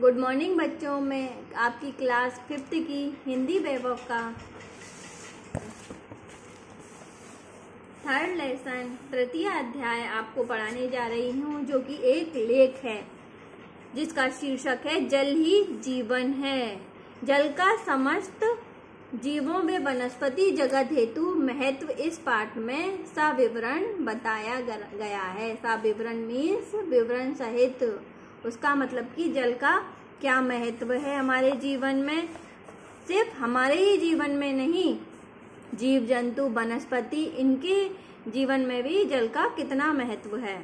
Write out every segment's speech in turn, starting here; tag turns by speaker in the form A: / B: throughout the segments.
A: good morning बच्चों में आपकी क्लास फिफ्थ की हिंदी वैभव का थर्ड लेसन तृतीय अध्याय आपको पढ़ाने जा रही हूँ जो कि एक लेख है जिसका शीर्षक है जल ही जीवन है जल का समस्त जीवों में वनस्पति जगत हेतु महत्व इस पाठ में सा विवरण बताया गया है सा विवरण मीन्स विवरण सहित उसका मतलब कि जल का क्या महत्व है हमारे जीवन में सिर्फ हमारे ही जीवन में नहीं जीव जंतु वनस्पति इनके जीवन में भी जल का कितना महत्व है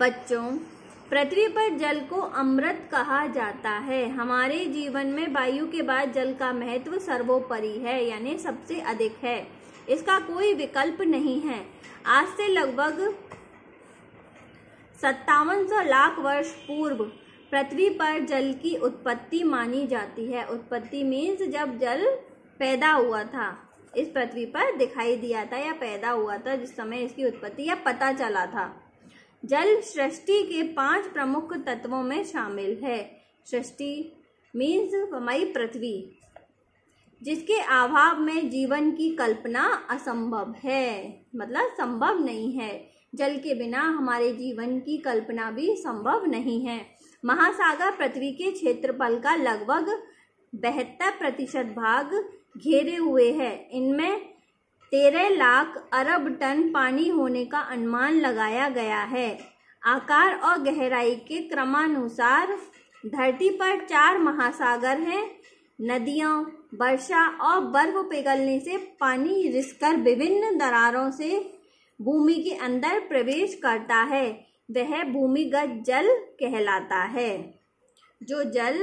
A: बच्चों पृथ्वी पर जल को अमृत कहा जाता है हमारे जीवन में वायु के बाद जल का महत्व सर्वोपरि है यानी सबसे अधिक है इसका कोई विकल्प नहीं है आज से लगभग सत्तावन लाख वर्ष पूर्व पृथ्वी पर जल की उत्पत्ति मानी जाती है उत्पत्ति मीन्स जब जल पैदा हुआ था इस पृथ्वी पर दिखाई दिया था या पैदा हुआ था जिस समय इसकी उत्पत्ति या पता चला था जल सृष्टि के पांच प्रमुख तत्वों में शामिल है सृष्टि मीन्स हमारी पृथ्वी जिसके अभाव में जीवन की कल्पना असंभव है मतलब संभव नहीं है जल के बिना हमारे जीवन की कल्पना भी संभव नहीं है महासागर पृथ्वी के क्षेत्रफल का लगभग बहत्तर प्रतिशत भाग घेरे हुए है इनमें तेरह लाख अरब टन पानी होने का अनुमान लगाया गया है आकार और गहराई के क्रमानुसार धरती पर चार महासागर हैं नदियों वर्षा और बर्फ पिघलने से पानी रिसकर विभिन्न दरारों से भूमि के अंदर प्रवेश करता है वह भूमिगत जल कहलाता है जो जल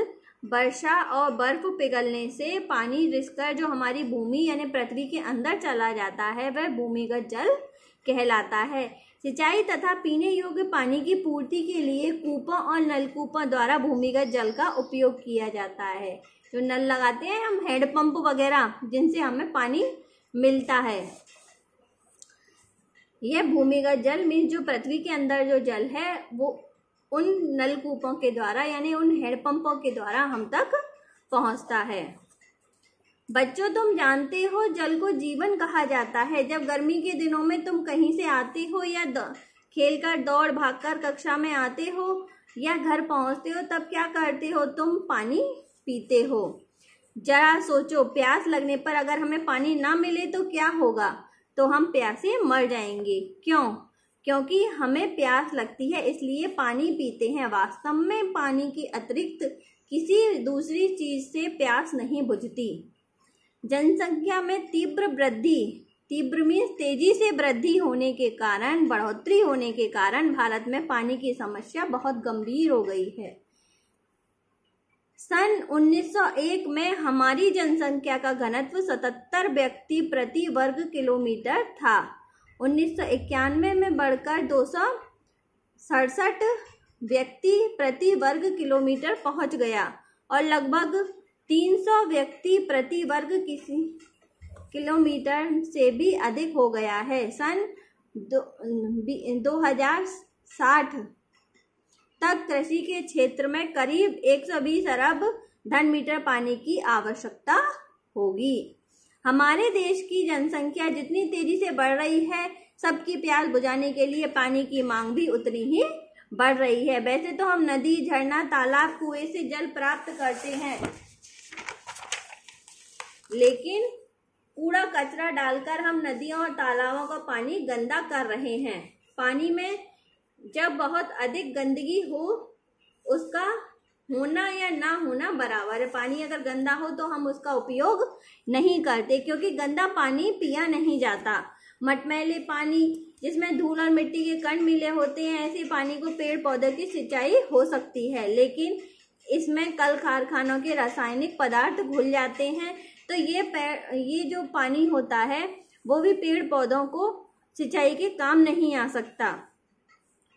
A: वर्षा और बर्फ पिघलने से पानी रिसकर जो हमारी भूमि यानी पृथ्वी के अंदर चला जाता है वह भूमिगत जल कहलाता है सिंचाई तथा पीने योग्य पानी की पूर्ति के लिए कूपों और नलकूपों द्वारा भूमिगत जल का उपयोग किया जाता है जो नल लगाते हैं हम हैंडपम्प वगैरह जिनसे हमें पानी मिलता है यह भूमिगत जल मीन जो पृथ्वी के अंदर जो जल है वो उन नलकूपों के द्वारा यानी उन हेडपंपों के द्वारा हम तक पहुंचता है बच्चों तुम जानते हो जल को जीवन कहा जाता है जब गर्मी के दिनों में तुम कहीं से आते हो या खेल कर दौड़ भाग कर कक्षा में आते हो या घर पहुंचते हो तब क्या करते हो तुम पानी पीते हो जरा सोचो प्यास लगने पर अगर हमें पानी ना मिले तो क्या होगा तो हम प्यासे मर जाएंगे क्यों क्योंकि हमें प्यास लगती है इसलिए पानी पीते हैं वास्तव में पानी के अतिरिक्त किसी दूसरी चीज़ से प्यास नहीं बुझती जनसंख्या में तीव्र वृद्धि तीव्र मीन्स तेजी से वृद्धि होने के कारण बढ़ोतरी होने के कारण भारत में पानी की समस्या बहुत गंभीर हो गई है सन 1901 में हमारी जनसंख्या का घनत्व 77 व्यक्ति प्रति वर्ग किलोमीटर था उन्नीस में बढ़कर दो सड़सठ व्यक्ति प्रति वर्ग किलोमीटर पहुंच गया और लगभग 300 व्यक्ति प्रति वर्ग किसी किलोमीटर से भी अधिक हो गया है सन दो, दो हजार साठ तक कृषि के क्षेत्र में करीब 120 अरब घन मीटर पानी की आवश्यकता होगी हमारे देश की जनसंख्या जितनी तेजी से बढ़ रही है सबकी प्यास बुझाने के लिए पानी की मांग भी उतनी ही बढ़ रही है वैसे तो हम नदी झरना तालाब कुएं से जल प्राप्त करते हैं लेकिन कूड़ा कचरा डालकर हम नदियों और तालाबों का पानी गंदा कर रहे हैं पानी में जब बहुत अधिक गंदगी हो उसका होना या ना होना बराबर है पानी अगर गंदा हो तो हम उसका उपयोग नहीं करते क्योंकि गंदा पानी पिया नहीं जाता मटमैले पानी जिसमें धूल और मिट्टी के कण मिले होते हैं ऐसे पानी को पेड़ पौधों की सिंचाई हो सकती है लेकिन इसमें कल कारखानों के रासायनिक पदार्थ घुल जाते हैं तो ये ये जो पानी होता है वो भी पेड़ पौधों को सिंचाई के काम नहीं आ सकता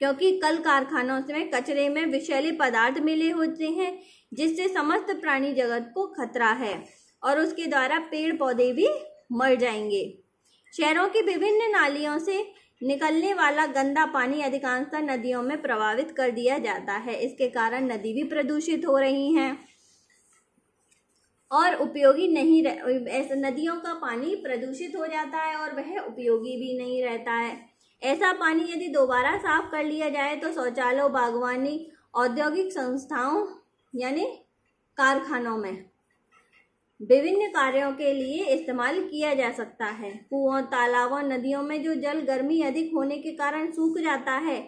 A: क्योंकि कल कारखानों में कचरे में विषैले पदार्थ मिले होते हैं जिससे समस्त प्राणी जगत को खतरा है और उसके द्वारा पेड़ पौधे भी मर जाएंगे शहरों की विभिन्न नालियों से निकलने वाला गंदा पानी अधिकांशतः नदियों में प्रभावित कर दिया जाता है इसके कारण नदी भी प्रदूषित हो रही हैं और उपयोगी नहीं रह नदियों का पानी प्रदूषित हो जाता है और वह उपयोगी भी नहीं रहता है ऐसा पानी यदि दोबारा साफ कर लिया जाए तो शौचालय बागवानी औद्योगिक संस्थाओं यानी कारखानों में विभिन्न कार्यों के लिए इस्तेमाल किया जा सकता है कुओं तालाबों नदियों में जो जल गर्मी अधिक होने के कारण सूख जाता है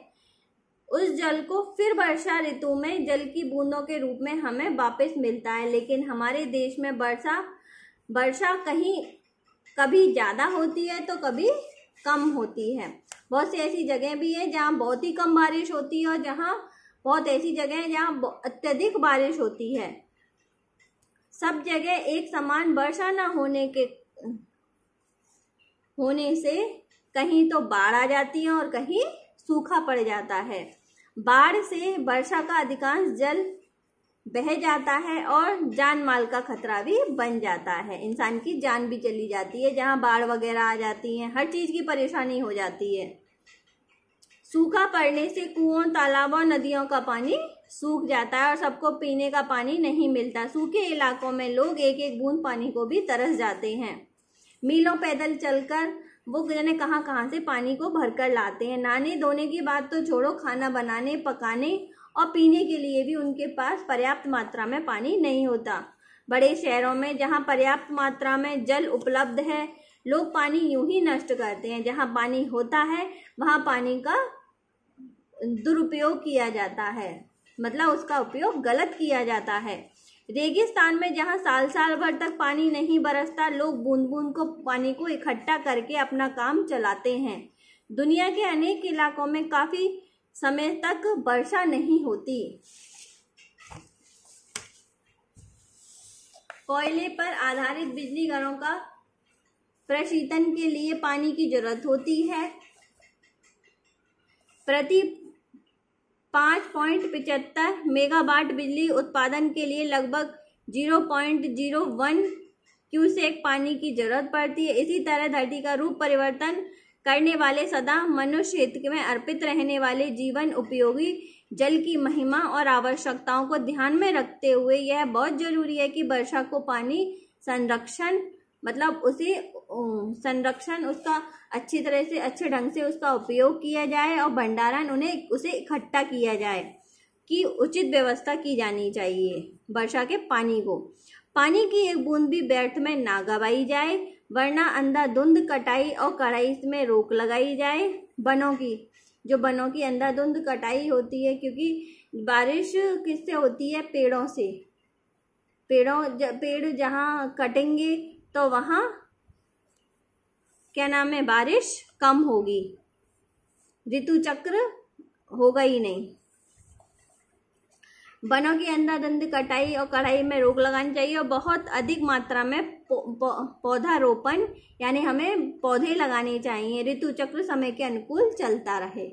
A: उस जल को फिर वर्षा ऋतु में जल की बूंदों के रूप में हमें वापस मिलता है लेकिन हमारे देश में वर्षा वर्षा कहीं कभी ज़्यादा होती है तो कभी कम होती है बहुत सी ऐसी जगह भी है जहाँ बहुत ही कम बारिश होती है और जहाँ बहुत ऐसी जगह है जहाँ अत्यधिक बारिश होती है सब जगह एक समान वर्षा न होने के होने से कहीं तो बाढ़ आ जाती है और कहीं सूखा पड़ जाता है बाढ़ से वर्षा का अधिकांश जल बह जाता है और जान माल का खतरा भी बन जाता है इंसान की जान भी चली जाती है जहाँ बाढ़ वगैरह आ जाती है हर चीज़ की परेशानी हो जाती है सूखा पड़ने से कुओं तालाबों नदियों का पानी सूख जाता है और सबको पीने का पानी नहीं मिलता सूखे इलाकों में लोग एक एक बूंद पानी को भी तरस जाते हैं मीलों पैदल चलकर वो जाने कहाँ कहाँ से पानी को भरकर लाते हैं नहाने धोने की बात तो छोड़ो खाना बनाने पकाने और पीने के लिए भी उनके पास पर्याप्त मात्रा में पानी नहीं होता बड़े शहरों में जहाँ पर्याप्त मात्रा में जल उपलब्ध है लोग पानी यूं ही नष्ट करते हैं जहाँ पानी होता है वहाँ पानी का दुरुपयोग किया जाता है मतलब उसका उपयोग गलत किया जाता है रेगिस्तान में जहाँ साल साल भर तक पानी नहीं बरसता लोग बूंद बूंद को पानी को इकट्ठा करके अपना काम चलाते हैं दुनिया के अनेक इलाकों में काफ़ी समय तक वर्षा नहीं होती कोयले पर आधारित बिजली घरों का प्रशीतन के लिए पानी की जरूरत होती है प्रति पाँच पॉइंट पिचहत्तर मेगावाट बिजली उत्पादन के लिए लगभग zero point zero one cusec पानी की जरूरत पड़ती है इसी तरह धरती का रूप परिवर्तन करने वाले सदा मनुष्य हित में अर्पित रहने वाले जीवन उपयोगी जल की महिमा और आवश्यकताओं को ध्यान में रखते हुए यह बहुत जरूरी है कि वर्षा को पानी संरक्षण मतलब उसे संरक्षण उसका अच्छी तरह से अच्छे ढंग से उसका उपयोग किया जाए और भंडारण उन्हें उसे इकट्ठा किया जाए की उचित व्यवस्था की जानी चाहिए वर्षा के पानी को पानी की एक बूंद भी व्यर्थ में ना गवाई जाए वरना अंधाधुंध कटाई और कड़ाई में रोक लगाई जाए वनों की जो वनों की अंधाधुंध कटाई होती है क्योंकि बारिश किससे होती है पेड़ों से पेड़ों पेड़ जहाँ कटेंगे तो वहाँ क्या नाम है बारिश कम होगी ऋतु चक्र होगा ही नहीं वनों की अंधाधंध कटाई और कढ़ाई में रोक लगानी चाहिए और बहुत अधिक मात्रा में पौधा रोपण यानी हमें पौधे लगाने चाहिए ऋतु चक्र समय के अनुकूल चलता रहे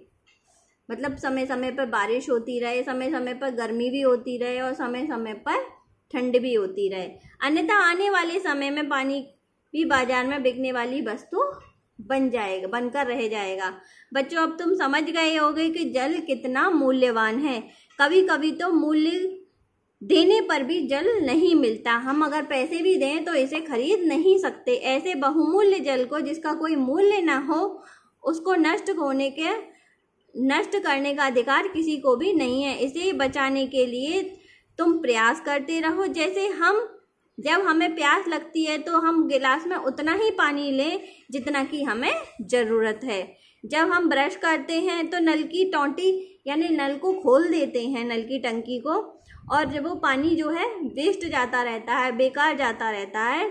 A: मतलब समय समय पर बारिश होती रहे समय समय पर गर्मी भी होती रहे और समय समय पर ठंड भी होती रहे अन्यथा आने वाले समय में पानी भी बाजार में बिकने वाली वस्तु बन जाएगा बनकर रह जाएगा बच्चों अब तुम समझ गए होगे कि जल कितना मूल्यवान है कभी कभी तो मूल्य देने पर भी जल नहीं मिलता हम अगर पैसे भी दें तो इसे खरीद नहीं सकते ऐसे बहुमूल्य जल को जिसका कोई मूल्य ना हो उसको नष्ट होने के नष्ट करने का अधिकार किसी को भी नहीं है इसे बचाने के लिए तुम प्रयास करते रहो जैसे हम जब हमें प्यास लगती है तो हम गिलास में उतना ही पानी लें जितना कि हमें ज़रूरत है जब हम ब्रश करते हैं तो नल की टोंटी यानी नल को खोल देते हैं नल की टंकी को और जब वो पानी जो है वेस्ट जाता रहता है बेकार जाता रहता है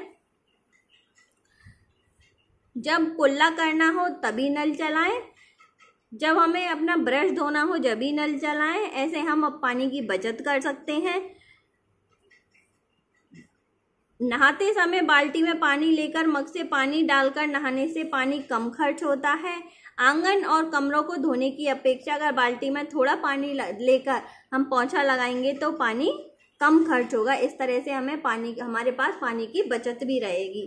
A: जब कुल्ला करना हो तभी नल चलाएं जब हमें अपना ब्रश धोना हो जब ही नल चलाएं ऐसे हम अब पानी की बचत कर सकते हैं नहाते समय बाल्टी में पानी लेकर मग से पानी डालकर नहाने से पानी कम खर्च होता है आंगन और कमरों को धोने की अपेक्षा अगर बाल्टी में थोड़ा पानी लेकर हम पोछा लगाएंगे तो पानी कम खर्च होगा इस तरह से हमें पानी हमारे पास पानी की बचत भी रहेगी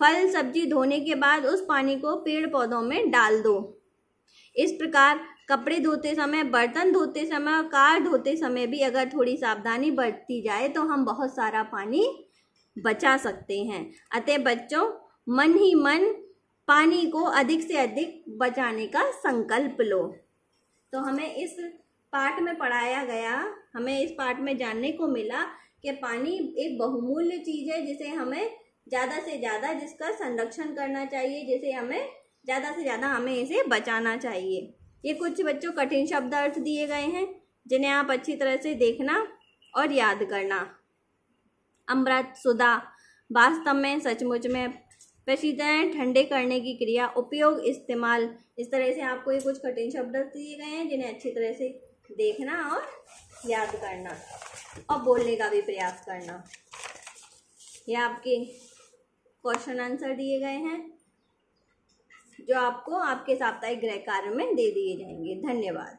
A: फल सब्जी धोने के बाद उस पानी को पेड़ पौधों में डाल दो इस प्रकार कपड़े धोते समय बर्तन धोते समय और कार धोते समय भी अगर थोड़ी सावधानी बरती जाए तो हम बहुत सारा पानी बचा सकते हैं अतः बच्चों मन ही मन पानी को अधिक से अधिक बचाने का संकल्प लो तो हमें इस पाठ में पढ़ाया गया हमें इस पाठ में जानने को मिला कि पानी एक बहुमूल्य चीज़ है जिसे हमें ज़्यादा से ज़्यादा जिसका संरक्षण करना चाहिए जिसे हमें ज़्यादा से ज़्यादा हमें इसे बचाना चाहिए ये कुछ बच्चों कठिन शब्द अर्थ दिए गए हैं जिन्हें आप अच्छी तरह से देखना और याद करना अमृत सुधा वास्तव में सचमुच में पेशीदाएँ ठंडे करने की क्रिया उपयोग इस्तेमाल इस तरह से आपको ये कुछ कठिन शब्द दिए गए हैं जिन्हें अच्छी तरह से देखना और याद करना और बोलने का भी प्रयास करना ये आपके क्वेश्चन आंसर दिए गए हैं जो आपको आपके साप्ताहिक गृह कार्य में दे दिए जाएंगे धन्यवाद